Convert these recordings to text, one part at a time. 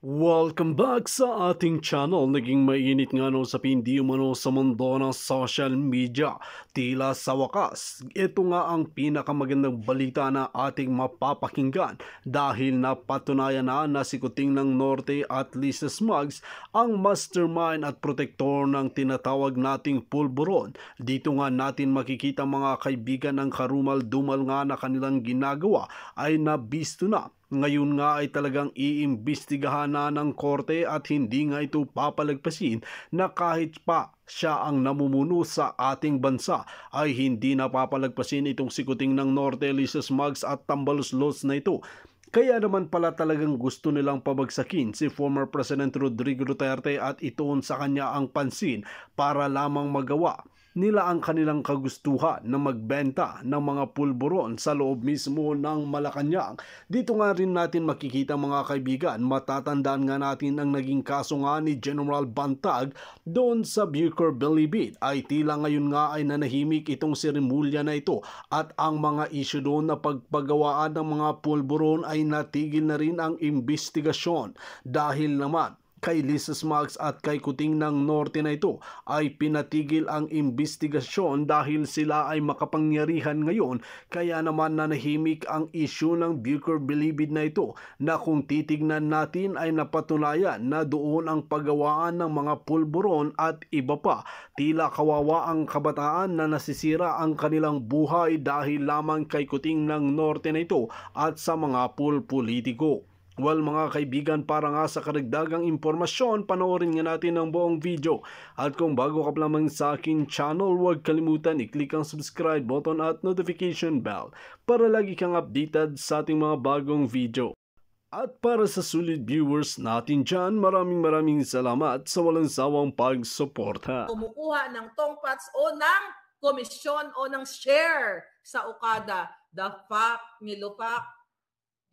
Welcome back sa ating channel. Naging mainit nga no sa pindi umano sa mundo ng social media. Tila sa wakas, ito nga ang pinakamagandang balita na ating mapapakinggan dahil napatunayan na na si Kuting ng Norte at Lisa Smugs ang mastermind at protector ng tinatawag nating pulburon. Dito nga natin makikita mga kaibigan ng karumal-dumal nga na kanilang ginagawa ay nabisto na ngayon nga ay talagang iimbestigahan na ng korte at hindi nga ito papalagpasin na kahit pa siya ang namumuno sa ating bansa ay hindi napapalagpasin itong sikuting ng Norte, Lisa Smugs at Tambalos Los na ito. Kaya naman pala talagang gusto nilang pabagsakin si former President Rodrigo Duterte at itoon sa kanya ang pansin para lamang magawa nila ang kanilang kagustuhan na magbenta ng mga pulburon sa loob mismo ng Malacanang. Dito nga rin natin makikita mga kaibigan, matatandaan nga natin ang naging kaso nga ni General Bantag doon sa Bucor Bilibid ay tila ngayon nga ay nanahimik itong seremonya na ito at ang mga isyo doon na pagpagawaan ng mga pulburon ay natigil na rin ang investigasyon dahil naman kay Lises Max at kay Kuting ng Norte na ito ay pinatigil ang investigasyon dahil sila ay makapangyarihan ngayon kaya naman nanahimik ang isyu ng Buker Bilibid na ito na kung titignan natin ay napatunayan na doon ang paggawaan ng mga pulburon at iba pa tila kawawa ang kabataan na nasisira ang kanilang buhay dahil lamang kay Kuting ng Norte na ito at sa mga pulpolitiko. Well mga kaibigan para nga sa karagdagang impormasyon panoorin nga natin ang buong video at kung bago ka lamang sa akin channel huwag kalimutan i-click ang subscribe button at notification bell para lagi kang updated sa ating mga bagong video. At para sa sulit viewers natin dyan, maraming maraming salamat sa walang sawang pagsuporta. Kumukuha ng tongpats o ng komisyon o ng share sa Okada. The fact, Milupak,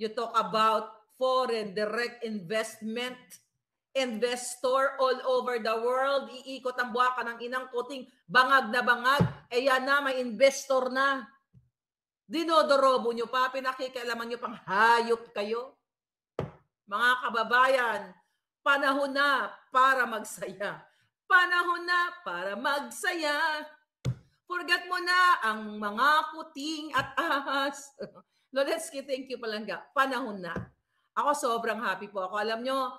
you talk about foreign direct investment investor all over the world. Iikot ang buwaka ng inang kuting bangag na bangag. E yan na, may investor na. Dinodorobo nyo pa, pinakikialaman nyo pang hayop kayo. Mga kababayan, panahon na para magsaya. Panahon na para magsaya. Forget mo na ang mga kuting at ahas. Loletsky, thank you palangga. Panahon na. Ako sobrang happy po ako. Alam nyo,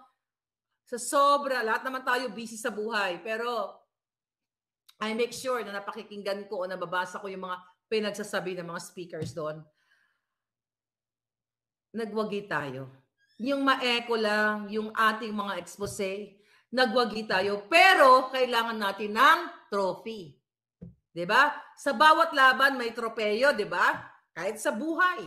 sa sobra, lahat naman tayo busy sa buhay. Pero I make sure na napakikinggan ko o nababasa ko yung mga pinagsasabi ng mga speakers doon. Nagwagi tayo. Yung ma-echo lang, yung ating mga expose, nagwagi tayo. Pero kailangan natin ng trophy. 'Di ba? Sa bawat laban may tropeyo, 'di ba? Kahit sa buhay.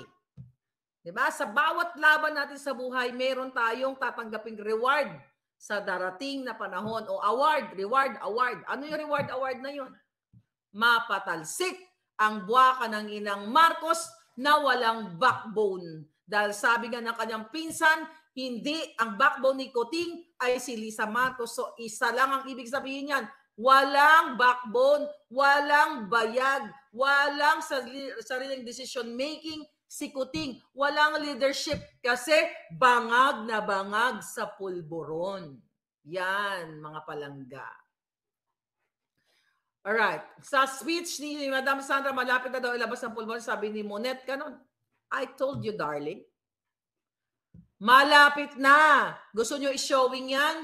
Diba? Sa bawat laban natin sa buhay, meron tayong tatanggaping reward sa darating na panahon o award, reward, award. Ano yung reward award na 'yon? Mapatalsik ang buwaka ng inang Marcos na walang backbone. Dahil sabi nga ng kanyang pinsan, hindi ang backbone ni Koting ay si Lisa Marcos. So isa lang ang ibig sabihin niyan, walang backbone, walang bayag, walang sariling decision making si Kuting. Walang leadership kasi bangag na bangag sa pulburon. Yan, mga palangga. Alright. Sa speech ni Madam Sandra, malapit na daw ilabas ang pulburon, sabi ni Monet, kanon, I told you, darling. Malapit na. Gusto nyo i-showing yan?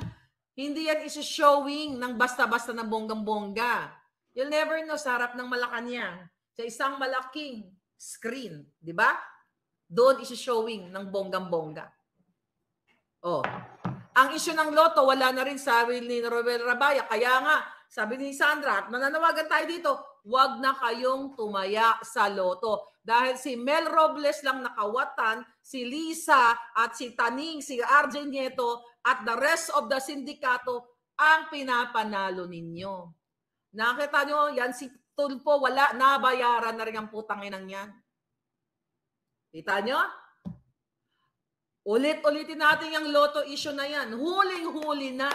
Hindi yan i-showing ng basta-basta na bonggang-bongga. You'll never know sa harap ng Malacanang, sa isang malaking screen, di ba? Doon isi-showing ng bonggang-bongga. Oh. Ang issue ng loto, wala na rin sabi ni Robel Rabaya. Kaya nga, sabi ni Sandra, at mananawagan tayo dito, wag na kayong tumaya sa loto. Dahil si Mel Robles lang nakawatan, si Lisa at si Taning, si RJ Nieto at the rest of the sindikato ang pinapanalo ninyo. Nakita nyo, yan si Tulpo, wala. Nabayaran na rin ang putang inang yan. Kita nyo? Ulit-ulitin natin yung loto issue na yan. Huling-huli na.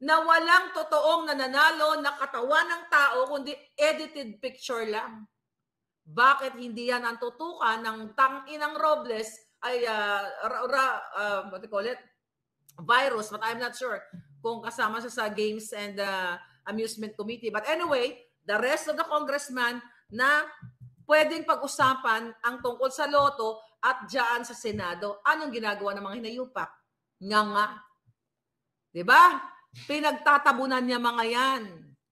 Na walang totoong nananalo na katawan ng tao, kundi edited picture lang. Bakit hindi yan ang tutukan ng tanginang Robles ay uh, ra, ra, uh, what do you call it? virus but I'm not sure kung kasama siya sa Games and uh, Amusement Committee. But anyway, the rest of the congressman na pwedeng pag-usapan ang tungkol sa loto at diyan sa Senado. Anong ginagawa ng mga hinayupak? Nga nga. ba? Diba? Pinagtatabunan niya mga yan.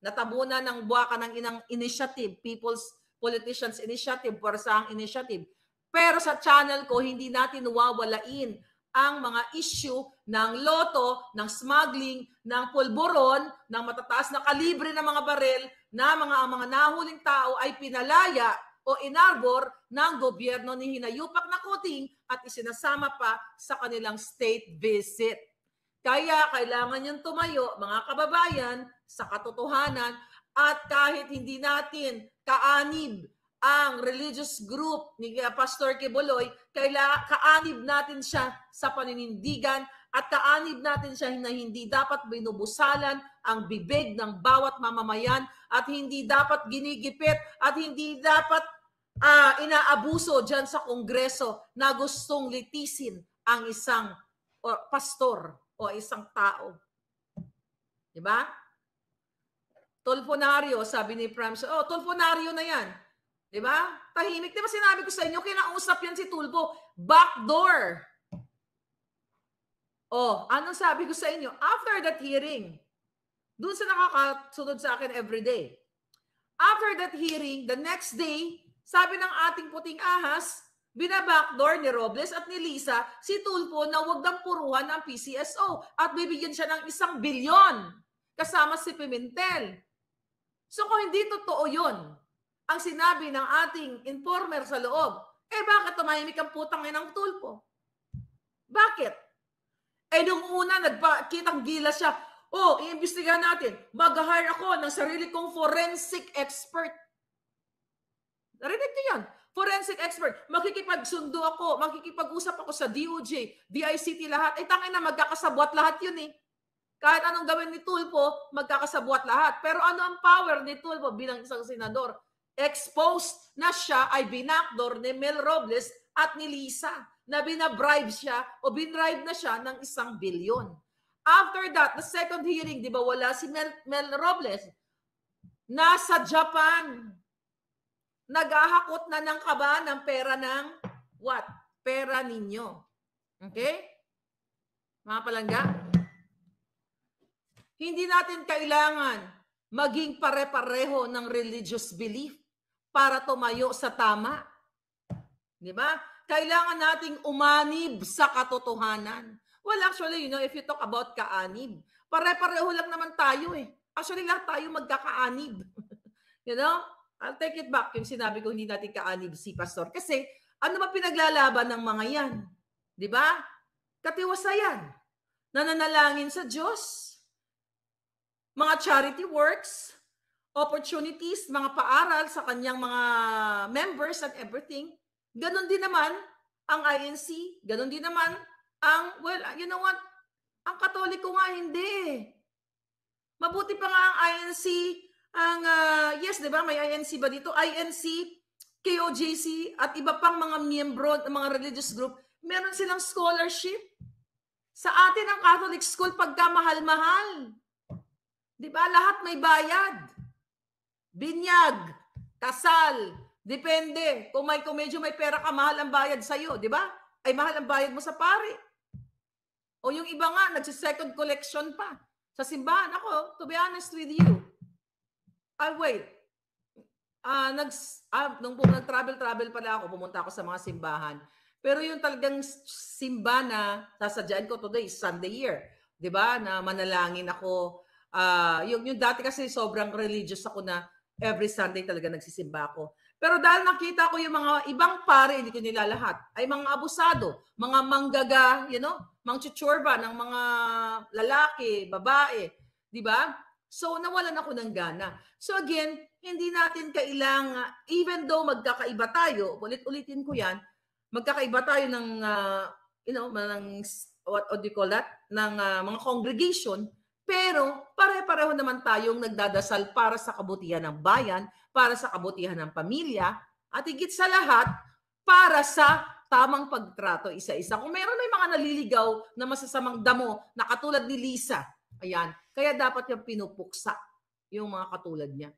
Natabunan ng buwaka ng inang initiative, People's Politicians Initiative, Borsang Initiative. Pero sa channel ko, hindi natin wawalain ang mga issue ng loto, ng smuggling, ng pulburon, ng matataas na kalibre ng mga barel na mga ang mga nahuling tao ay pinalaya o inarbor ng gobyerno ni Hinayupak na Kuting at isinasama pa sa kanilang state visit. Kaya kailangan niyong tumayo, mga kababayan, sa katotohanan at kahit hindi natin kaanib ang religious group ni Pastor Keboloy, kailangan kaanib natin siya sa paninindigan at kaanib natin siya na hindi dapat binubusalan ang bibig ng bawat mamamayan at hindi dapat ginigipit at hindi dapat uh, inaabuso dyan sa Kongreso na gustong litisin ang isang or pastor o isang tao. Di ba? Tolfonario, sabi ni Prams, oh, tolfonario na yan. 'Di ba? Tahimik 'di ba sinabi ko sa inyo kinausap 'yan si Tulpo, backdoor. Oh, anong sabi ko sa inyo after that hearing? Doon sa nakakasunod sa akin every day. After that hearing, the next day, sabi ng ating puting ahas, binabackdoor ni Robles at ni Lisa si Tulpo na wag nang puruhan ng PCSO at bibigyan siya ng isang bilyon kasama si Pimentel. So kung hindi totoo yun, ang sinabi ng ating informer sa loob, eh bakit tumahimik ang putang inang tulpo? Bakit? Eh nung una, nagpakitang gila siya, oh, iimbestigahan natin, mag-hire ako ng sarili kong forensic expert. Narinig niyo yan? Forensic expert. Makikipagsundo ako, makikipag-usap ako sa DOJ, DICT lahat. Eh tangin na magkakasabwat lahat yun eh. Kahit anong gawin ni Tulpo, magkakasabwat lahat. Pero ano ang power ni Tulpo bilang isang senador? exposed na siya ay binakdor ni Mel Robles at ni Lisa na binabribe siya o binribe na siya ng isang bilyon. After that, the second hearing, di ba wala si Mel, Mel Robles? Nasa Japan. Nagahakot na ng kaba ng pera ng what? Pera ninyo. Okay? Mga palangga, hindi natin kailangan maging pare-pareho ng religious belief para tumayo sa tama. Di ba? Kailangan nating umanib sa katotohanan. Well, actually, you know, if you talk about kaanib, pare-pareho lang naman tayo eh. Actually, lahat tayo magkakaanib. you know? I'll take it back yung sinabi ko hindi natin kaanib si pastor. Kasi ano ba pinaglalaban ng mga yan? Di ba? Katiwasayan. Nananalangin sa Diyos. Mga charity works opportunities, mga paaral sa kanyang mga members and everything. Ganon din naman ang INC, ganon din naman ang, well, you know what, ang katoliko nga hindi. Eh. Mabuti pa nga ang INC, ang, uh, yes, di ba, may INC ba dito? INC, KOJC, at iba pang mga miyembro ng mga religious group, meron silang scholarship. Sa atin ang Catholic school, pagka mahal-mahal. Di ba? Lahat may bayad binyag, kasal, depende. Kung, may, kung medyo may pera ka, mahal ang bayad sa iyo, di ba? Ay mahal ang bayad mo sa pare. O yung iba nga, nagsi-second collection pa. Sa simbahan, ako, to be honest with you, I ah, wait. Uh, ah, nag, ah, nung po nag-travel-travel pala ako, pumunta ako sa mga simbahan. Pero yung talagang simba na, sasadyan ko today, Sunday year. 'di ba? Na manalangin ako. Uh, yung yung dati kasi sobrang religious ako na every Sunday talaga nagsisimba ako. Pero dahil nakita ko yung mga ibang pare, hindi ko nila lahat, ay mga abusado, mga manggaga, you know, mangchuchorba ng mga lalaki, babae, di ba? So, nawalan ako ng gana. So again, hindi natin kailang, uh, even though magkakaiba tayo, ulit-ulitin ko yan, magkakaiba tayo ng, uh, you know, ng, what, what do you call that, ng uh, mga congregation, pero pare-pareho naman tayong nagdadasal para sa kabutihan ng bayan, para sa kabutihan ng pamilya, at higit sa lahat, para sa tamang pagtrato isa-isa. Kung meron may mga naliligaw na masasamang damo na katulad ni Lisa, ayan, kaya dapat yung pinupuksa yung mga katulad niya.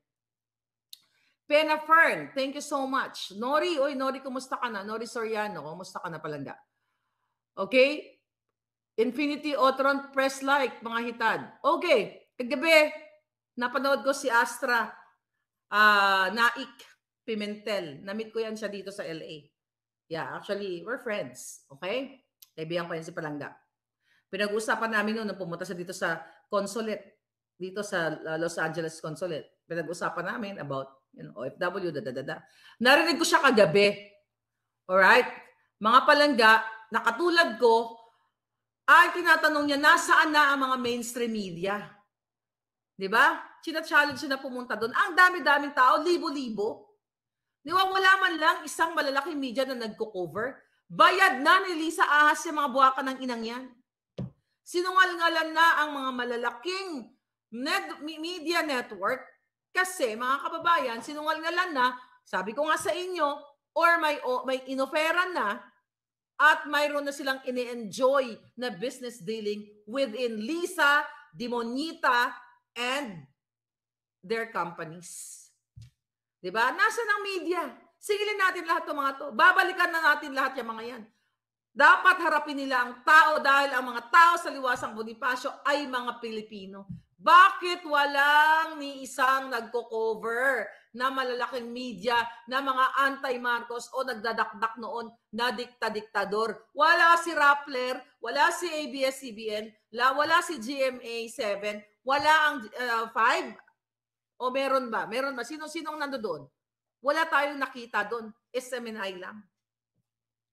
Pena Fern, thank you so much. Nori, oy Nori, kumusta ka na? Nori Soriano, kumusta ka na palanda? Okay? Infinity Otron press like mga hitad. Okay, kagabi napanood ko si Astra uh, Naik Pimentel. Namit ko yan siya dito sa LA. Yeah, actually, we're friends. Okay? Kaibigan ko yan si Palangga. Pinag-usapan namin noon nung pumunta siya dito sa consulate, dito sa ah, Los Angeles consulate. Pinag-usapan namin about you know, OFW, da dadadada. Narinig ko siya kagabi. Alright? Mga palangga, nakatulad ko, ay tinatanong niya, nasaan na ang mga mainstream media? Di ba? Sina-challenge siya na pumunta doon. Ang dami-daming tao, libo-libo. Di ba? Wala man lang isang malalaking media na nagko-cover. Bayad na ni Lisa Ahas yung mga buwaka ng inang yan. Sinungalingalan na ang mga malalaking net- media network kasi mga kababayan, sinungalingalan na, sabi ko nga sa inyo, or may, o, may inoferan na at mayroon na silang ini-enjoy na business dealing within Lisa, Demonita, and their companies. Diba? Nasa ang media? Singilin natin lahat ng mga to. Babalikan na natin lahat yung mga yan. Dapat harapin nila ang tao dahil ang mga tao sa liwasang Bonifacio ay mga Pilipino. Bakit walang ni isang nagko-cover na malalaking media na mga anti-Marcos o nagdadakdak noon na dikta-diktador? Wala si Rappler, wala si ABS-CBN, wala si GMA7, wala ang 5 uh, ah, o meron ba? Meron ba? Sino-sinong nando doon? Wala tayong nakita doon. SMNI lang.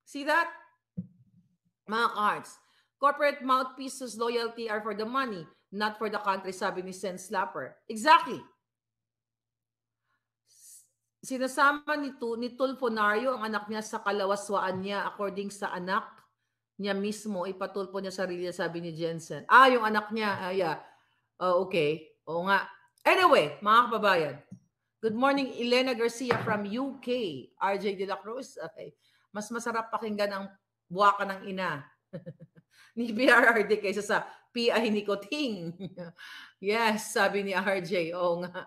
See that? Mga cards. Corporate mouthpieces loyalty are for the money not for the country, sabi ni Sen Slapper. Exactly. Sinasama ni, tu, ni Tulfo ang anak niya sa kalawaswaan niya according sa anak niya mismo. Ipatulpo niya sarili niya, sabi ni Jensen. Ah, yung anak niya. Uh, yeah. Uh, okay. Oo nga. Anyway, mga kababayan. Good morning, Elena Garcia from UK. RJ De La Cruz. Okay. Mas masarap pakinggan ang buwaka ng ina ni BRRD kaysa sa P.I. Nicoting. yes, sabi ni RJ. Oo nga,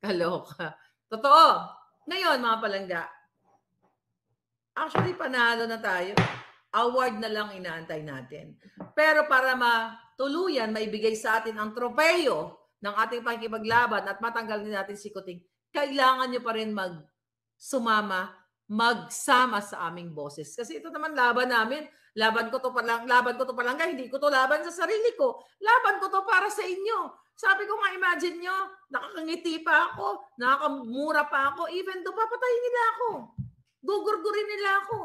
kaloka. Totoo. Ngayon, mga palangga, actually, panalo na tayo. Award na lang inaantay natin. Pero para matuluyan, maibigay sa atin ang tropeyo ng ating pakikipaglaban at matanggal din natin si Kuting, kailangan nyo pa rin mag sumama magsama sa aming boses. Kasi ito naman laban namin. Laban ko to palang, laban ko to palangga, hindi ko to laban sa sarili ko. Laban ko to para sa inyo. Sabi ko nga, imagine nyo, nakakangiti pa ako, nakakamura pa ako, even do papatayin nila ako. Gugurgurin nila ako.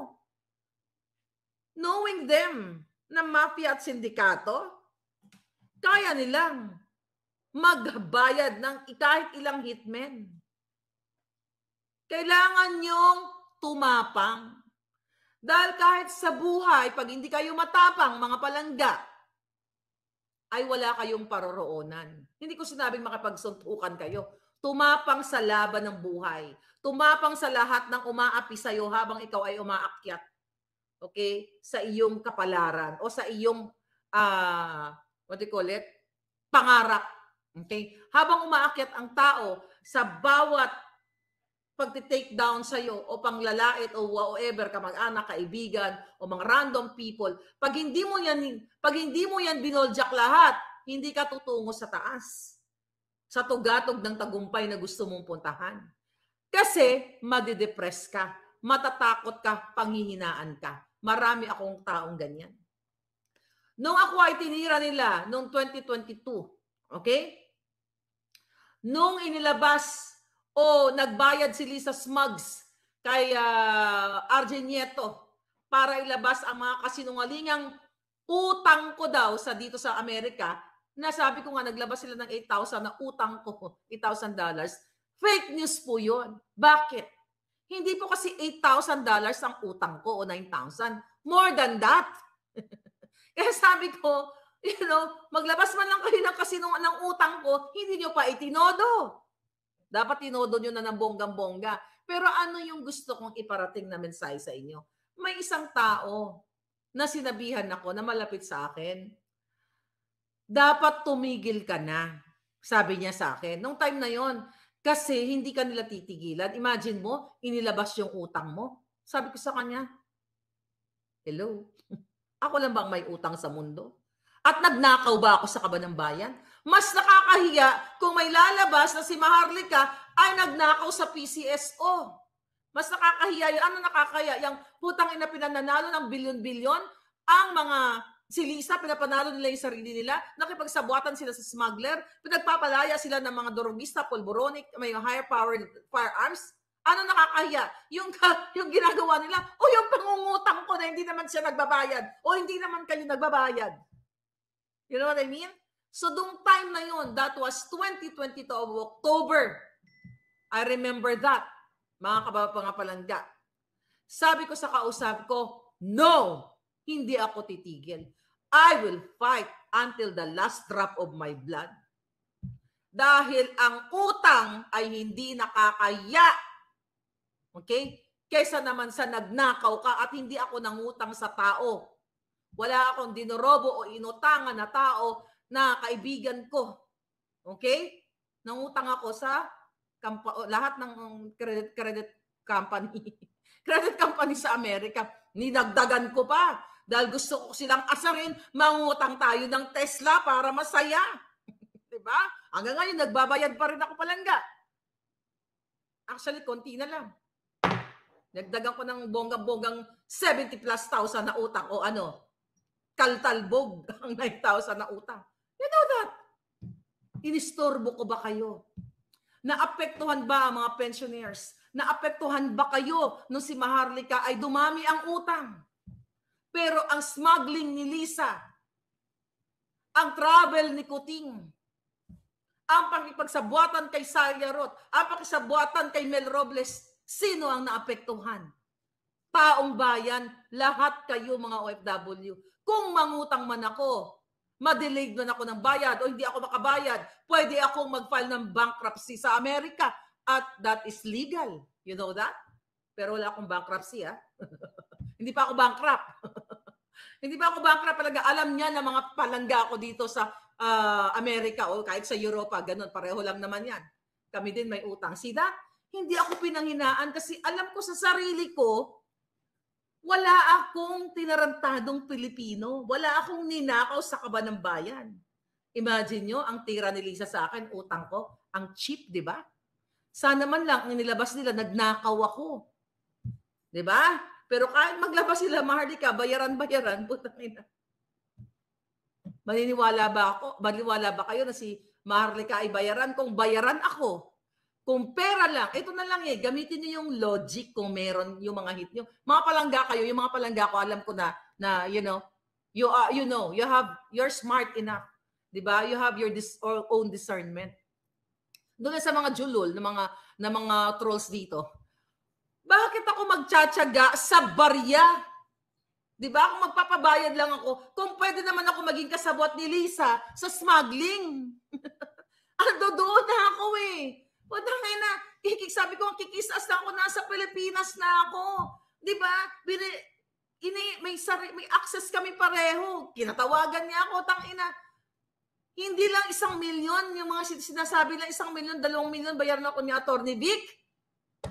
Knowing them na mafia at sindikato, kaya nilang magbayad ng kahit ilang hitmen. Kailangan yung tumapang. Dahil kahit sa buhay, pag hindi kayo matapang, mga palangga, ay wala kayong paroroonan. Hindi ko sinabing makapagsuntukan kayo. Tumapang sa laban ng buhay. Tumapang sa lahat ng umaapi sa'yo habang ikaw ay umaakyat. Okay? Sa iyong kapalaran o sa iyong, uh, what do you call it? Pangarap. Okay? Habang umaakyat ang tao sa bawat pagte-take down sa iyo o panglalait o ka, mag anak kaibigan o mga random people, pag hindi mo yan pag hindi mo yan binoljak lahat, hindi ka tutungo sa taas. Sa tugatog ng tagumpay na gusto mong puntahan. Kasi madidepress ka, matatakot ka, panghihinaan ka. Marami akong taong ganyan. Nung ako ay tinira nila noong 2022, okay? Nung inilabas o nagbayad si Lisa Smugs kay uh, ah, RJ Nieto para ilabas ang mga kasinungalingang utang ko daw sa dito sa Amerika. Nasabi ko nga naglabas sila ng 8,000 na utang ko, 8,000 dollars. Fake news po 'yon. Bakit? Hindi po kasi 8,000 dollars ang utang ko o 9,000. More than that. Kaya sabi ko, you know, maglabas man lang kayo ng kasinungan ng utang ko, hindi niyo pa itinodo. Dapat tinodo nyo na ng bonggang-bongga. Pero ano yung gusto kong iparating na mensahe sa inyo? May isang tao na sinabihan ako na malapit sa akin. Dapat tumigil ka na, sabi niya sa akin. Nung time na yon, kasi hindi ka nila titigilan. Imagine mo, inilabas yung utang mo. Sabi ko sa kanya, hello, ako lang bang may utang sa mundo? At nagnakaw ba ako sa kaba ng bayan? Mas nakakahiya kung may lalabas na si Maharlika ay nagnakaw sa PCSO. Mas nakakahiya yun. Ano nakakaya? Yung putang ina pinananalo ng bilyon-bilyon ang mga si Lisa, pinapanalo nila yung sarili nila, nakipagsabuatan sila sa smuggler, pinagpapalaya sila ng mga drogista, polboronic, may higher power firearms. Ano nakakahiya? Yung, yung ginagawa nila, o yung pangungutang ko na hindi naman siya nagbabayad, o hindi naman kayo nagbabayad. You know what I mean? So, dung time na yon, that was 2022 of October. I remember that, mga kabapangapalangga. Sabi ko sa kausap ko, no, hindi ako titigil. I will fight until the last drop of my blood. Dahil ang utang ay hindi nakakaya. Okay? Kesa naman sa nagnakaw ka at hindi ako nangutang sa tao. Wala akong dinorobo o inutangan na tao na kaibigan ko. Okay? Nangutang ako sa kampa- lahat ng credit credit company. credit company sa Amerika. Ninagdagan ko pa dahil gusto ko silang asarin, mangutang tayo ng Tesla para masaya. 'Di ba? Hanggang ngayon nagbabayad pa rin ako palangga. Actually, konti na lang. Nagdagan ko ng bongga-bonggang 70 plus thousand na utang o ano, kaltalbog ang 9,000 na utang didn't know that. Inistorbo ko ba kayo? Naapektuhan ba ang mga pensioners? Naapektuhan ba kayo nung si Maharlika ay dumami ang utang? Pero ang smuggling ni Lisa, ang travel ni Kuting, ang pakipagsabuatan kay Saria Roth, ang pakipagsabuatan kay Mel Robles, sino ang naapektuhan? Taong bayan, lahat kayo mga OFW. Kung mangutang man ako, madelayed nun ako ng bayad o hindi ako makabayad, pwede akong mag-file ng bankruptcy sa Amerika at that is legal. You know that? Pero wala akong bankruptcy, ha? Ah. hindi pa ako bankrupt. hindi pa ako bankrupt talaga. Alam niya na mga palangga ako dito sa uh, Amerika o kahit sa Europa, ganun, pareho lang naman yan. Kami din may utang. See that? Hindi ako pinanghinaan kasi alam ko sa sarili ko wala akong tinarantadong Pilipino. Wala akong ninakaw sa kaba ng bayan. Imagine nyo, ang tira ni Lisa sa akin, utang ko, ang cheap, di ba? Sana man lang ang nilabas nila, nagnakaw ako. Di ba? Pero kahit maglabas sila, Maharlika, bayaran-bayaran, putang ina. Maniniwala ba ako? Maniniwala ba kayo na si Maharlika ay bayaran? Kung bayaran ako, kung pera lang, ito na lang eh, gamitin niyo yung logic kung meron yung mga hit niyo. Mga palangga kayo, yung mga palangga ko, alam ko na, na you know, you, are, you know, you have, you're smart enough. Di ba? You have your dis- own discernment. Doon sa mga julol, ng mga, na mga trolls dito. Bakit ako magtsatsaga sa barya? Di ba? Kung magpapabayad lang ako, kung pwede naman ako maging kasabot ni Lisa sa smuggling. Ando doon na ako eh. Padangay ina, kikik, sabi ko, kikisas na ako, nasa Pilipinas na ako. Di ba? Bini, ini, may, sari, may access kami pareho. Kinatawagan niya ako, tang ina. Hindi lang isang milyon, yung mga sinasabi lang isang milyon, dalawang milyon, bayaran ako ni Atty. Vic.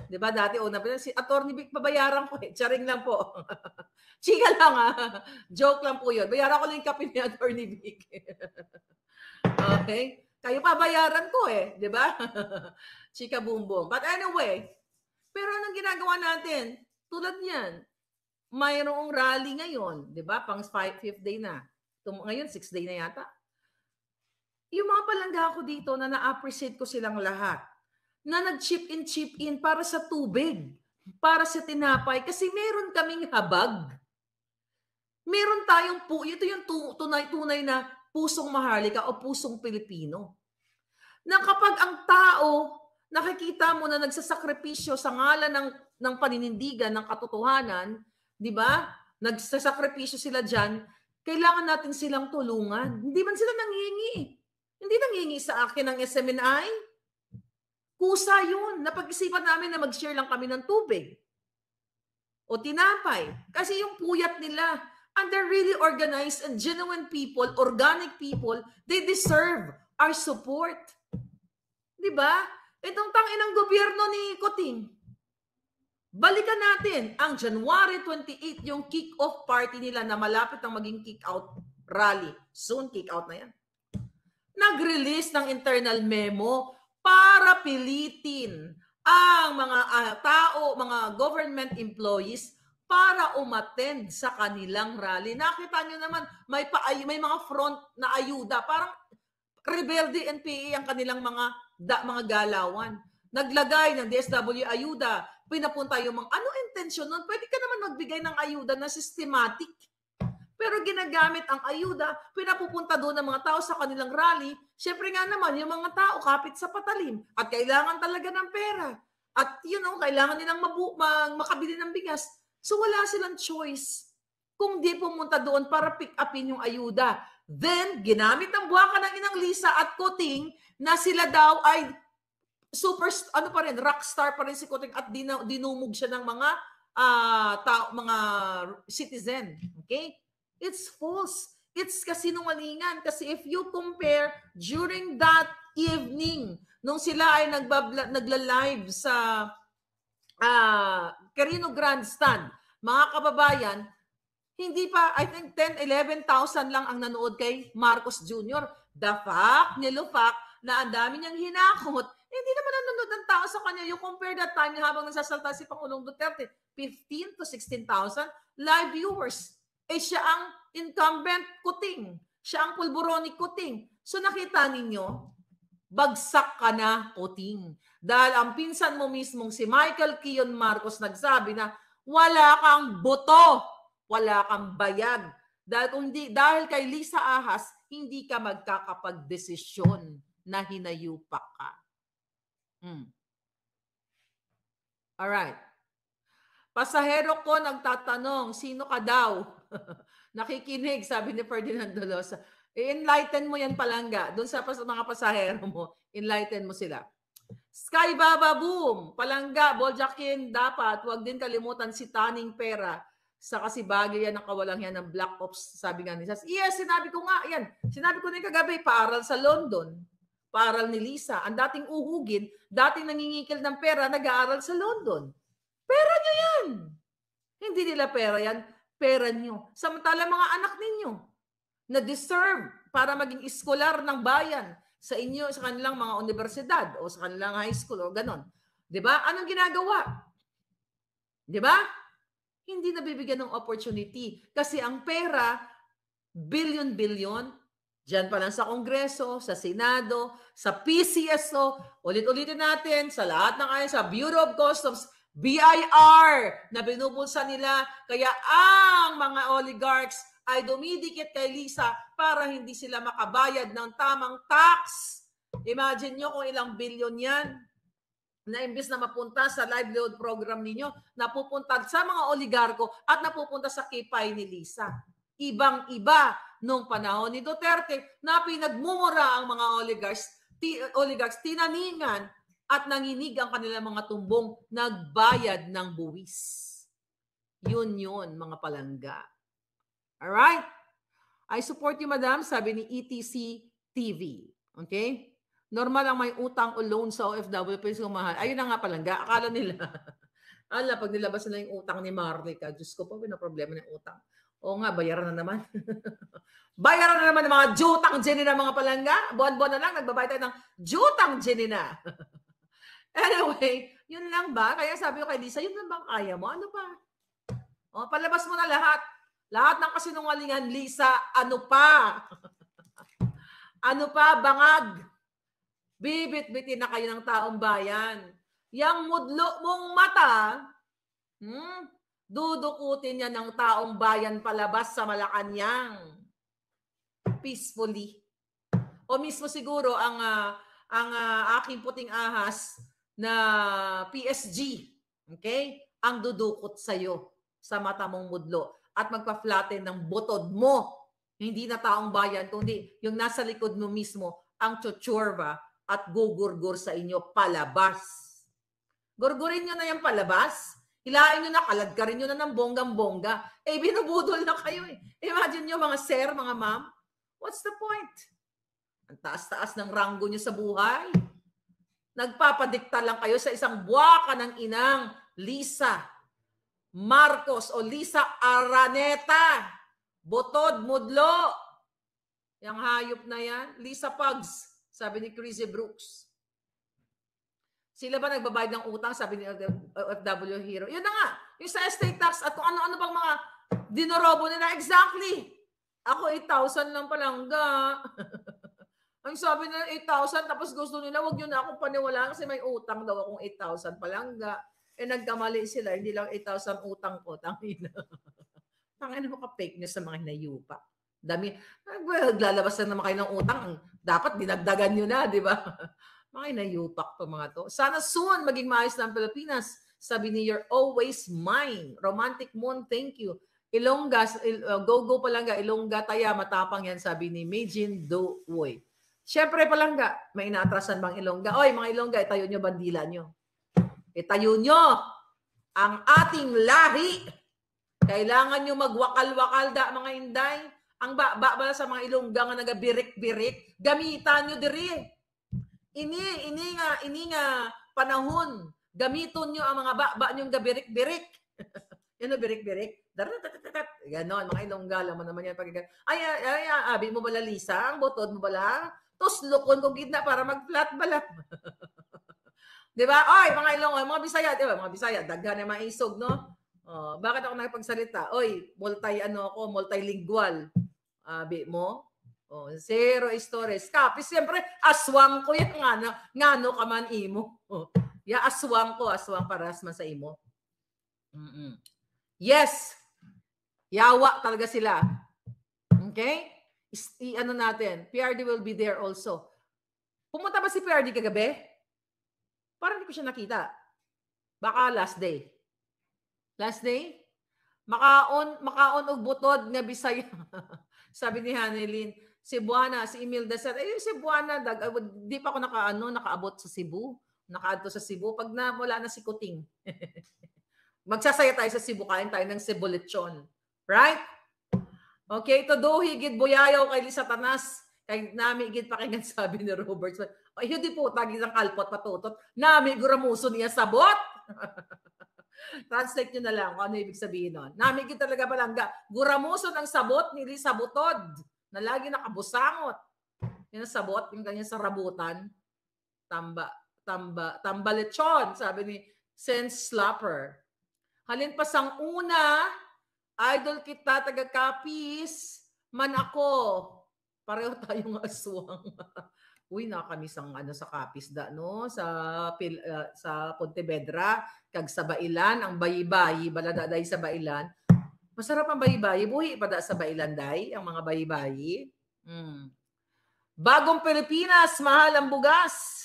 Di ba dati una pa si Attorney Vic babayaran ko eh. Charing lang po. Chika lang ah. Joke lang po 'yon. Bayaran ko lang yung kape ni Attorney Vic. okay? Kayo pa bayaran ko eh, di ba? Chika bumbong. But anyway, pero anong ginagawa natin? Tulad niyan, mayroong rally ngayon, di ba? Pang 5th day na. Tum ngayon, 6th day na yata. Yung mga palangga ko dito na na-appreciate ko silang lahat, na nag-chip in, chip in para sa tubig, para sa tinapay, kasi meron kaming habag. Meron tayong po, ito yung tunay-tunay na pusong maharlika o pusong Pilipino. Nang kapag ang tao, nakikita mo na nagsasakripisyo sa ngalan ng, ng paninindigan, ng katotohanan, di ba? Nagsasakripisyo sila dyan, kailangan natin silang tulungan. Hindi man sila nangingi. Hindi nangingi sa akin ang SMNI. Kusa yun. Napag-isipan namin na mag-share lang kami ng tubig. O tinapay. Kasi yung puyat nila, and they're really organized and genuine people, organic people, they deserve our support. 'Di ba? Itong tanginang gobyerno ni Kuting. Balikan natin ang January 28 yung kick-off party nila na malapit ng maging kick-out rally. Soon kick-out na yan. Nag-release ng internal memo para pilitin ang mga uh, tao, mga government employees para umattend sa kanilang rally. Nakita nyo naman, may, pa, may mga front na ayuda. Parang rebelde NPA ang kanilang mga, da, mga galawan. Naglagay ng DSW ayuda, pinapunta yung mga, ano intensyon nun? Pwede ka naman magbigay ng ayuda na systematic. Pero ginagamit ang ayuda, pinapupunta doon ng mga tao sa kanilang rally. Siyempre nga naman, yung mga tao kapit sa patalim at kailangan talaga ng pera. At yun know, kailangan nilang mabu- makabili ng bigas So wala silang choice kung di pumunta doon para pick upin yung ayuda. Then, ginamit ang buwaka ng inang Lisa at Kuting na sila daw ay super, ano pa rin, rockstar pa rin si Kuting at din, dinumog siya ng mga uh, tao, mga citizen. Okay? It's false. It's kasinungalingan. Kasi if you compare during that evening, nung sila ay nagbabla, nagla-live sa uh, Carino Grandstand, mga kababayan, hindi pa, I think 10, 11,000 lang ang nanood kay Marcos Jr. The fact, nilufak, na ang dami niyang hinakot, eh, hindi naman nanonood ang tao sa kanya. You compare that time habang nagsasalta si Pangulong Duterte, 15 to 16,000 live viewers. Eh siya ang incumbent kuting. Siya ang pulburoni kuting. So nakita ninyo, bagsak ka na kuting. Dahil ang pinsan mo mismong si Michael Kion Marcos nagsabi na wala kang boto, wala kang bayag. Dahil, kung di, dahil kay Lisa Ahas, hindi ka magkakapag-desisyon na hinayupak ka. Mm. Alright. Pasahero ko nagtatanong, sino ka daw? Nakikinig, sabi ni Ferdinand Dolosa. I-enlighten e, mo yan palangga. Doon sa mga pasahero mo, enlighten mo sila. Sky Baba Boom, Palangga, Boljakin, dapat. Huwag din kalimutan si Taning Pera. Sa kasi bagay yan ang kawalang yan ng Black Ops, sabi nga ni Sas. Yes, sinabi ko nga, yan. Sinabi ko na yung kagabi, paaral sa London. Paaral ni Lisa. Ang dating uhugin, dating nangingikil ng pera, nag-aaral sa London. Pera nyo yan. Hindi nila pera yan. Pera nyo. Samantala mga anak ninyo na deserve para maging iskolar ng bayan, sa inyo, sa kanilang mga universidad o sa kanilang high school o ganon. Di ba? Anong ginagawa? Di ba? Hindi nabibigyan ng opportunity. Kasi ang pera, billion-billion, dyan pa lang sa Kongreso, sa Senado, sa PCSO, ulit-ulitin natin, sa lahat ng ayon, sa Bureau of Customs, BIR na binubulsa nila. Kaya ang mga oligarchs ay dumidikit kay Lisa para hindi sila makabayad ng tamang tax. Imagine nyo kung ilang bilyon yan na imbes na mapunta sa livelihood program ninyo, napupunta sa mga oligarko at napupunta sa kipay ni Lisa. Ibang-iba nung panahon ni Duterte na pinagmumura ang mga oligarchs, ti, oligarchs tinaningan at nanginig ang kanilang mga tumbong nagbayad ng buwis. Yun yun, mga palangga. All right? I support you, madam, sabi ni ETC TV. Okay? Normal ang may utang o loan sa OFW pero mahal. Ayun na nga palangga. Akala nila. Ala, pag nilabas na yung utang ni Marlica, Diyos ko po, may problema ng utang. O nga, bayaran na naman. bayaran na naman ng mga jutang jenina na mga palangga. Buwan-buwan na lang, nagbabayad tayo ng jutang jenina. anyway, yun lang ba? Kaya sabi ko kay Lisa, yun lang bang kaya mo? Ano ba? O, palabas mo na lahat. Lahat ng kasinungalingan, Lisa, ano pa? ano pa, bangag? Bibit-bitin na kayo ng taong bayan. Yang mudlo mong mata, hmm, dudukutin niya ng taong bayan palabas sa Malacanang. Peacefully. O mismo siguro ang uh, ang uh, aking puting ahas na PSG. Okay? Ang dudukot sa iyo sa mata mong mudlo at magpa-flatten ng butod mo. Hindi na taong bayan, kundi yung nasa likod mo mismo ang tsutsurva at gugurgur sa inyo palabas. Gurgurin nyo na yung palabas. Hilain nyo na, kaladkarin nyo na ng bonggang-bongga. Eh, binubudol na kayo eh. Imagine nyo mga sir, mga ma'am. What's the point? Ang taas-taas ng ranggo nyo sa buhay. Nagpapadikta lang kayo sa isang buwaka ng inang Lisa Marcos o Lisa Araneta. Botod, mudlo. Yang hayop na yan. Lisa Pugs, sabi ni Chrissy Brooks. Sila ba nagbabayad ng utang? Sabi ni FW Hero. Yun na nga. Yung sa estate tax at kung ano-ano pang mga dinorobo nila. Exactly. Ako 8,000 lang palangga. Ang sabi nila 8,000 tapos gusto nila wag nyo na akong paniwalaan kasi may utang daw akong 8,000 palangga. Eh nagkamali sila, hindi lang 8,000 utang ko. Tangina. Tangina mo ka fake news sa mga hinayupa. Dami, ah, well, lalabas na naman kayo ng utang. Dapat dinagdagan nyo na, di ba? mga hinayupak po mga to. Sana soon maging maayos ng Pilipinas. Sabi ni You're Always Mine. Romantic Moon, thank you. Ilongga, il, uh, go-go palangga, Ilongga taya, matapang yan, sabi ni Meijin Duwoy. Siyempre palangga, may inaatrasan bang Ilongga? Oy, mga Ilongga, itayo nyo bandila nyo. Itayo nyo ang ating lahi. Kailangan nyo magwakal-wakal da mga inday. Ang baba ba sa mga ilongga nga nagabirik-birik, gamitan nyo diri. Ini, ini nga, ini nga panahon. Gamiton nyo ang mga baba nyong gabirik-birik. Yan birik-birik. Ganon, mga ilongga, laman naman yan. Pag ay, ay, ay, abi mo bala, Lisa? Ang butod mo bala? Tos, lukon kong gitna para mag-flat bala. 'Di ba? Oy, mga Ilonggo, mga Bisaya, 'di ba? Mga Bisaya, daghan ng mga isog, no? Oh, bakit ako nakapagsalita? Oy, multi ano ako, multilingual. Abi mo. Oh, zero stories. Kapis, siyempre, aswang ko yan. nga, Ngano, ngano ka man imo. Oh, ya, aswang ko. Aswang paras man sa imo. Mm-mm. Yes. Yawa talaga sila. Okay? I, ano natin, PRD will be there also. Pumunta ba si PRD kagabi? Parang hindi ko siya nakita. Baka last day. Last day? Makaon, makaon og butod nga Bisaya. Sabi ni Hanelin, Buana, si Imelda sa eh Buana, dag di pa ako nakaano nakaabot sa Cebu, nakaadto sa Cebu pag na wala na si Kuting. Magsasaya tayo sa Cebu kain tayo ng cebolechon. Right? Okay, to do higit boyayaw kay Lisa Tanas. Kay nami higit pakinggan sabi ni Robert. O hindi po tagi ng alpot patutot. Nami guramuso niya sabot. Translate nyo na lang kung ano ibig sabihin nun. Nami kita talaga palangga. Guramuso ng sabot ni Sabotod na lagi nakabusangot. Yan Yung sabot, yung sa rabutan. Tamba, tamba, tambalechon, sabi ni Sense Slapper. Halin pa sang una, idol kita, taga copies man ako. Pareho tayong aswang. Uy, nakamiss ang ano sa Kapisda, no? Sa uh, sa Pontevedra, kag sa Bailan, ang bayibayi, balada day sa Bailan. Masarap ang bayibayi, buhi pada sa Bailan day, ang mga bayibayi. Mm. Bagong Pilipinas, mahal ang bugas.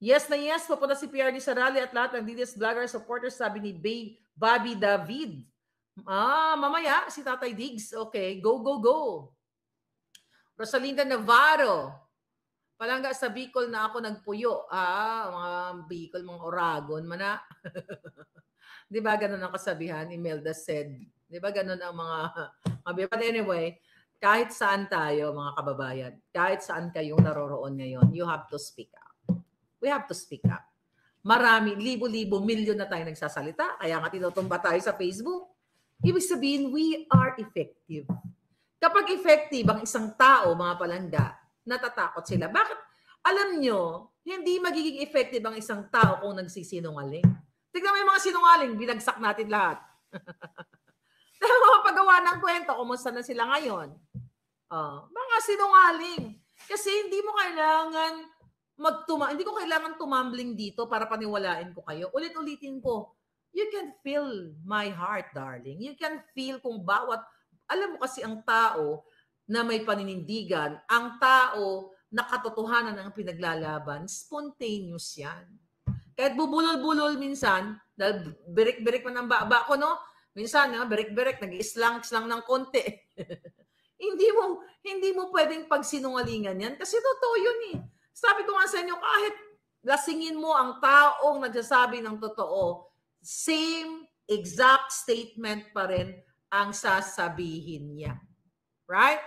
Yes na yes, papunta si PRD sa rally at lahat ng DDS vlogger supporters, sabi ni Bay Bobby David. Ah, mamaya si Tatay Diggs. Okay, go, go, go. Rosalinda Navarro, Palangga sa Bicol na ako nagpuyo. Ah, mga Bicol, mga Oragon, mana. Ah. 'Di ba ganun ang kasabihan Imelda said? 'Di ba ganun ang mga But anyway, kahit saan tayo mga kababayan, kahit saan kayong naroroon ngayon, you have to speak up. We have to speak up. Marami, libo-libo, milyon na tayo nagsasalita, kaya nga tinutumba tayo sa Facebook. Ibig sabihin, we are effective. Kapag effective ang isang tao, mga palanda, natatakot sila. Bakit? Alam nyo, hindi magiging effective ang isang tao kung nagsisinungaling. Tignan mo yung mga sinungaling, binagsak natin lahat. Pero mga paggawa ng kwento, kumusta na sila ngayon? Oh, mga sinungaling. Kasi hindi mo kailangan magtuma hindi ko kailangan tumambling dito para paniwalain ko kayo. Ulit-ulitin ko, you can feel my heart, darling. You can feel kung bawat, alam mo kasi ang tao, na may paninindigan, ang tao na katotohanan ang pinaglalaban, spontaneous yan. Kahit bubulol-bulol minsan, dahil berik birik man ang baba ko, no? Minsan, no? berik-berik, nag islang lang ng konti. hindi mo hindi mo pwedeng pagsinungalingan yan kasi totoo yun eh. Sabi ko nga sa inyo, kahit lasingin mo ang taong nagsasabi ng totoo, same exact statement pa rin ang sasabihin niya. Right?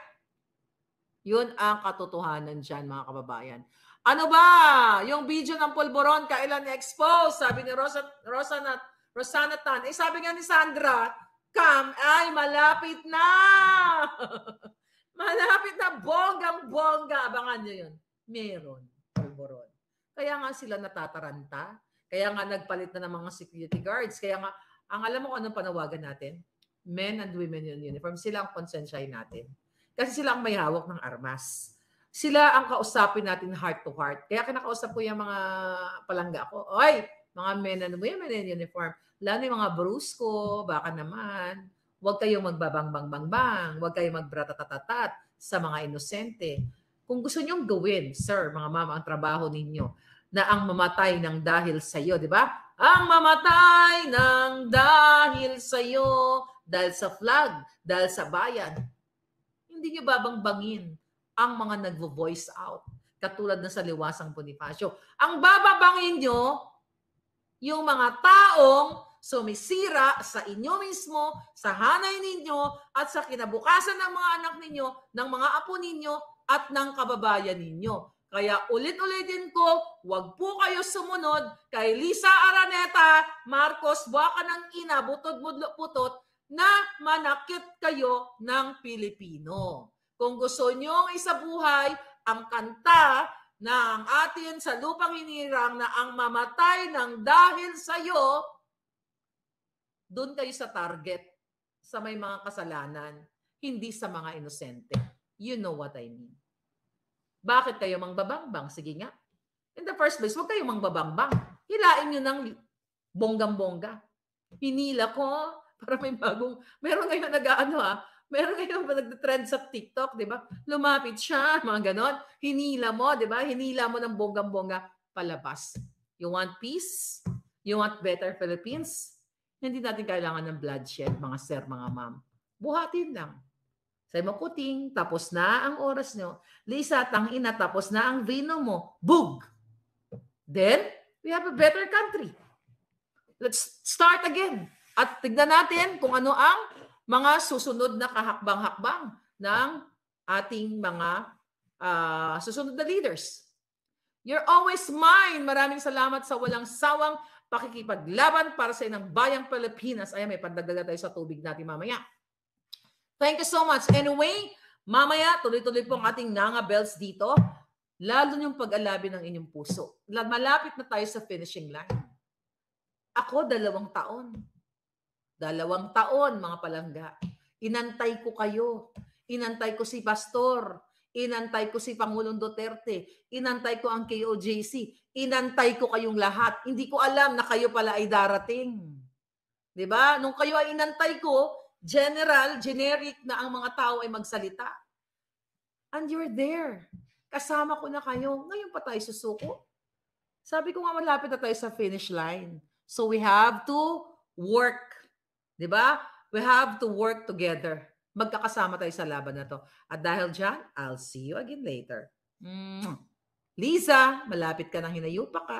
Yun ang katotohanan dyan, mga kababayan. Ano ba? Yung video ng pulboron, kailan na-expose? Sabi ni Rosa, Rosana, Rosana Tan. Eh, sabi nga ni Sandra, come, ay, malapit na! malapit na, bonggang-bongga. Abangan nyo yun. Meron, pulboron. Kaya nga sila natataranta. Kaya nga nagpalit na ng mga security guards. Kaya nga, ang alam mo kung anong panawagan natin? Men and women in uniform, sila ang konsensya natin kasi sila ang may hawak ng armas. Sila ang kausapin natin heart to heart. Kaya kinakausap ko yung mga palangga ko, Oy, mga men and women in uniform, lalo yung mga brusko, baka naman, huwag kayong magbabang-bang-bang-bang, huwag kayong magbratatatatat sa mga inosente. Kung gusto nyong gawin, sir, mga mama, ang trabaho ninyo, na ang mamatay ng dahil sa iyo, di ba? Ang mamatay ng dahil sa iyo, dahil sa flag, dahil sa bayan, hindi nyo babangbangin ang mga nagvo-voice out. Katulad na sa liwasang Bonifacio. Ang bababangin nyo, yung mga taong sumisira sa inyo mismo, sa hanay ninyo, at sa kinabukasan ng mga anak ninyo, ng mga apo ninyo, at ng kababayan ninyo. Kaya ulit-ulitin ko, huwag po kayo sumunod kay Lisa Araneta, Marcos, baka ng ina, butod-putot, na manakit kayo ng Pilipino. Kung gusto nyo isabuhay ang kanta ng atin sa lupang inirang na ang mamatay ng dahil sa iyo, doon kayo sa target sa may mga kasalanan, hindi sa mga inosente. You know what I mean. Bakit kayo mangbabangbang? Sige nga. In the first place, huwag kayong mangbabangbang. Hilain nyo ng bonggang bongga Hinila ko para may bagong, meron ngayon nag-ano ha, ah, meron ngayon ba nag-trend sa TikTok, di ba? Lumapit siya, mga ganon. Hinila mo, di ba? Hinila mo ng bonggang-bongga, palabas. You want peace? You want better Philippines? Hindi natin kailangan ng bloodshed, mga sir, mga ma'am. Buhatin lang. Sa makuting, tapos na ang oras nyo. Lisa, tangina, tapos na ang vino mo. Bug! Then, we have a better country. Let's start again. At tignan natin kung ano ang mga susunod na kahakbang-hakbang ng ating mga uh, susunod na leaders. You're always mine. Maraming salamat sa walang sawang pakikipaglaban para sa inang bayang Pilipinas. Ayan, may pandagdaga tayo sa tubig natin mamaya. Thank you so much. Anyway, mamaya tuloy-tuloy po ang ating Nanga Bells dito. Lalo yung pag-alabi ng inyong puso. Malapit na tayo sa finishing line. Ako, dalawang taon Dalawang taon, mga palangga. Inantay ko kayo. Inantay ko si Pastor. Inantay ko si Pangulong Duterte. Inantay ko ang KOJC. Inantay ko kayong lahat. Hindi ko alam na kayo pala ay darating. 'Di ba? Nung kayo ay inantay ko, general, generic na ang mga tao ay magsalita. And you're there. Kasama ko na kayo. Ngayon pa tayo susuko. Sabi ko nga malapit na tayo sa finish line. So we have to work 'Di ba? We have to work together. Magkakasama tayo sa laban na 'to. At dahil diyan, I'll see you again later. Mm. Lisa, malapit ka nang hinayupa ka.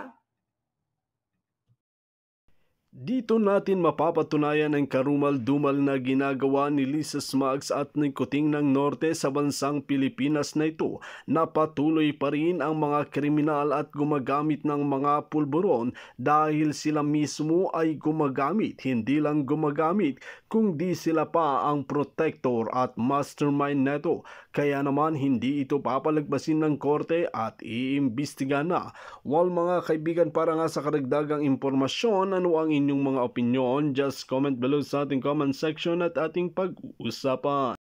Dito natin mapapatunayan ang karumal-dumal na ginagawa ni Lisa Smugs at ni Kuting ng Norte sa bansang Pilipinas na ito na patuloy pa rin ang mga kriminal at gumagamit ng mga pulburon dahil sila mismo ay gumagamit, hindi lang gumagamit kundi sila pa ang protector at mastermind nito kaya naman hindi ito papalagpasin ng korte at iimbestiga na. While mga kaibigan para nga sa karagdagang impormasyon, ano ang inyong mga opinyon? Just comment below sa ating comment section at ating pag-uusapan.